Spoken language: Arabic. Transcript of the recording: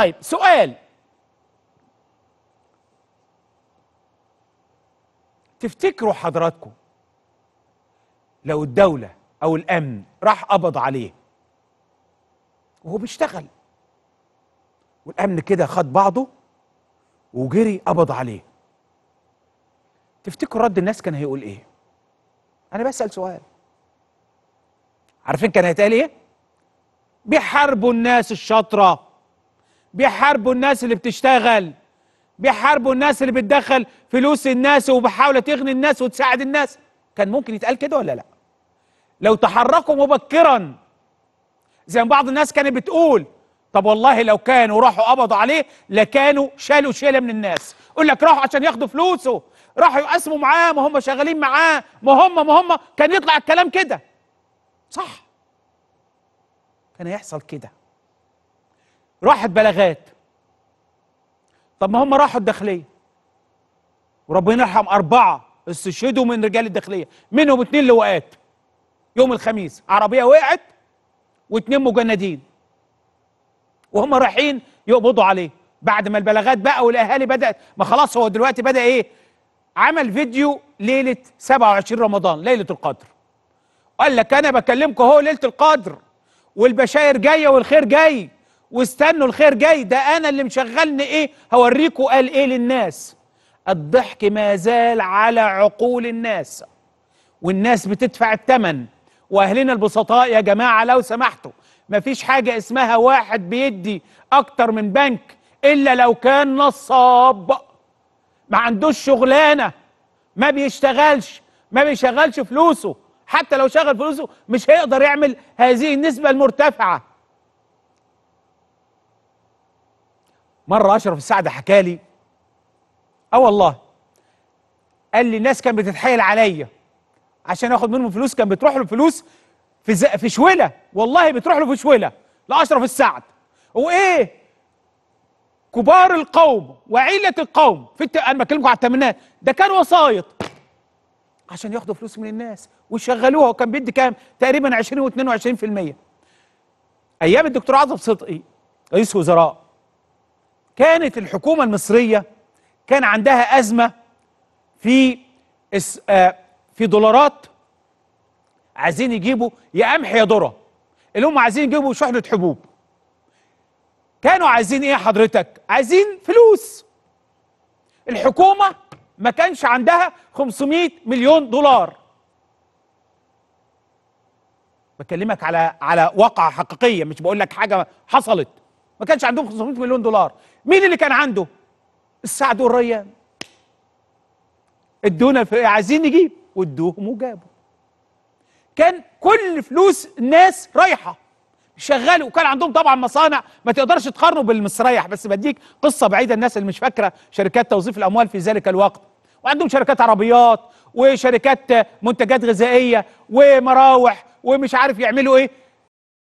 طيب سؤال تفتكروا حضراتكم لو الدولة أو الأمن راح قبض عليه وهو بيشتغل والأمن كده خد بعضه وجري قبض عليه تفتكروا رد الناس كان هيقول إيه؟ أنا بسأل سؤال عارفين كان هيتقال إيه؟ بيحاربوا الناس الشاطرة بيحاربوا الناس اللي بتشتغل بيحاربوا الناس اللي بتدخل فلوس الناس وبحاولة تغني الناس وتساعد الناس كان ممكن يتقال كده ولا لا لو تحركوا مبكرا زي ما بعض الناس كانت بتقول طب والله لو كانوا راحوا قبضوا عليه لكانوا شالوا شيله من الناس يقول لك راحوا عشان ياخدوا فلوسه راحوا يقسموا معاه ما هم شغالين معاه ما هم ما هم كان يطلع الكلام كده صح كان هيحصل كده راحت بلاغات طب ما هم راحوا الداخليه وربنا يرحم اربعه استشهدوا من رجال الداخليه منهم اتنين لواءات يوم الخميس عربيه وقعت واتنين مجندين وهم رايحين يقبضوا عليه بعد ما البلاغات بقى والاهالي بدات ما خلاص هو دلوقتي بدا ايه عمل فيديو ليله 27 رمضان ليله القدر قال لك انا بكلمكم اهو ليله القدر والبشاير جايه والخير جاي واستنوا الخير جاي ده انا اللي مشغلني ايه هوريكم قال ايه للناس الضحك ما زال على عقول الناس والناس بتدفع الثمن واهلنا البسطاء يا جماعه لو سمحتوا مفيش حاجه اسمها واحد بيدي اكتر من بنك الا لو كان نصاب ما عندوش شغلانه ما بيشتغلش ما بيشغلش فلوسه حتى لو شغل فلوسه مش هيقدر يعمل هذه النسبه المرتفعه مرة أشرف السعد حكى لي آه والله قال لي الناس كانت بتتحايل عليا عشان آخد منهم فلوس كان بتروح له فلوس في ز... في شويلة والله بتروح له في شويلة لأشرف السعد وإيه كبار القوم وعيلة القوم في الت... أنا بكلمكم على التمنات ده كان وسايط عشان ياخدوا فلوس من الناس ويشغلوها وكان بيدي كام تقريبا 20 و22% ايام الدكتور عاطف صدقي رئيس وزراء كانت الحكومة المصرية كان عندها أزمة في آه، في دولارات عايزين يجيبوا يا قمح يا ذره اللي هم عايزين يجيبوا شحنة حبوب كانوا عايزين ايه حضرتك عايزين فلوس الحكومة ما كانش عندها 500 مليون دولار بكلمك على على واقعة حقيقية مش بقول لك حاجة حصلت ما كانش عندهم 500 مليون دولار مين اللي كان عنده السعد والريان ادونا عايزين نجيب وادوهم وجابوا كان كل فلوس الناس رايحه شغالوا وكان عندهم طبعا مصانع ما تقدرش تقارنه بالمستريح بس بديك قصه بعيده الناس اللي مش فاكره شركات توظيف الاموال في ذلك الوقت وعندهم شركات عربيات وشركات منتجات غذائيه ومراوح ومش عارف يعملوا ايه